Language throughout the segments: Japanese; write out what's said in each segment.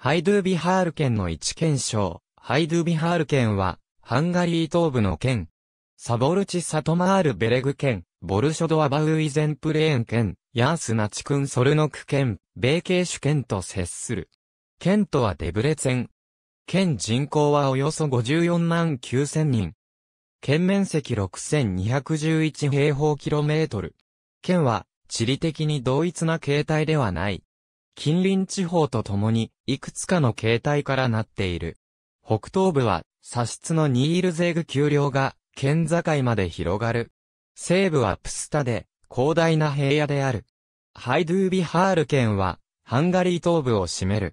ハイドゥービハール県の一県省、ハイドゥービハール県は、ハンガリー東部の県。サボルチ・サトマール・ベレグ県、ボルショド・アバウイゼンプレーン県、ヤースナチクン・ソルノク県、米系主県と接する。県とはデブレツェン。県人口はおよそ54万9000人。県面積6211平方キロメートル。県は、地理的に同一な形態ではない。近隣地方とともに、いくつかの形態からなっている。北東部は、砂質のニールゼーグ丘陵が、県境まで広がる。西部はプスタで、広大な平野である。ハイドゥービハール県は、ハンガリー東部を占める。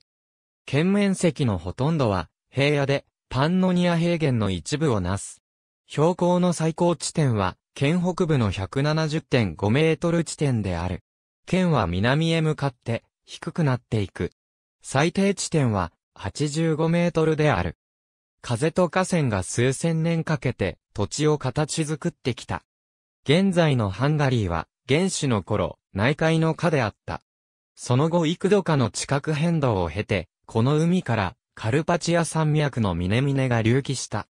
県面積のほとんどは、平野で、パンノニア平原の一部をなす。標高の最高地点は、県北部の170.5メートル地点である。県は南へ向かって、低くなっていく。最低地点は85メートルである。風と河川が数千年かけて土地を形作ってきた。現在のハンガリーは原始の頃内海の下であった。その後幾度かの地殻変動を経て、この海からカルパチア山脈の峰々が隆起した。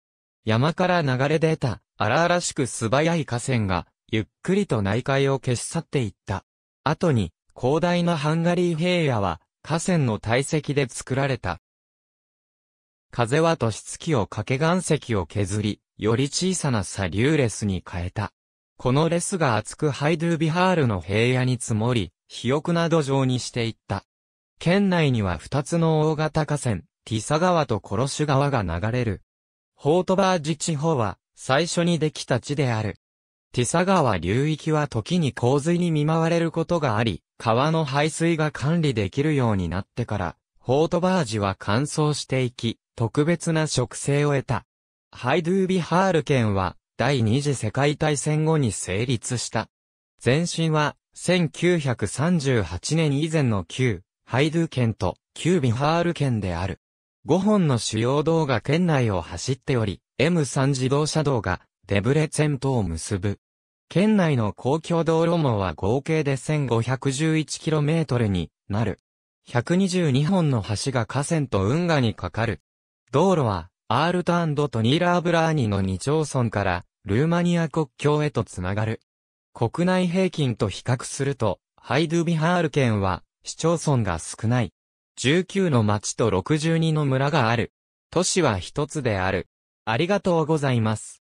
山から流れ出た荒々しく素早い河川がゆっくりと内海を消し去っていった。後に広大なハンガリー平野は、河川の堆積で作られた。風は都市月を掛け岩石を削り、より小さな砂粒レスに変えた。このレスが厚くハイドゥービハールの平野に積もり、肥沃な土壌にしていった。県内には二つの大型河川、ティサ川とコロシュ川が流れる。ホートバージ地方は最初にできた地である。ティサ川流域は時に洪水に見舞われることがあり、川の排水が管理できるようになってから、フォートバージは乾燥していき、特別な植生を得た。ハイドゥービハール県は、第二次世界大戦後に成立した。前身は、1938年以前の旧、ハイドゥ県と旧ビハール県である。5本の主要道が県内を走っており、M3 自動車道がデブレ線とントを結ぶ。県内の公共道路網は合計で 1511km になる。122本の橋が河川と運河にかかる。道路は、アールタンドとニーラーブラーニの2町村から、ルーマニア国境へとつながる。国内平均と比較すると、ハイドゥビハール県は、市町村が少ない。19の町と62の村がある。都市は一つである。ありがとうございます。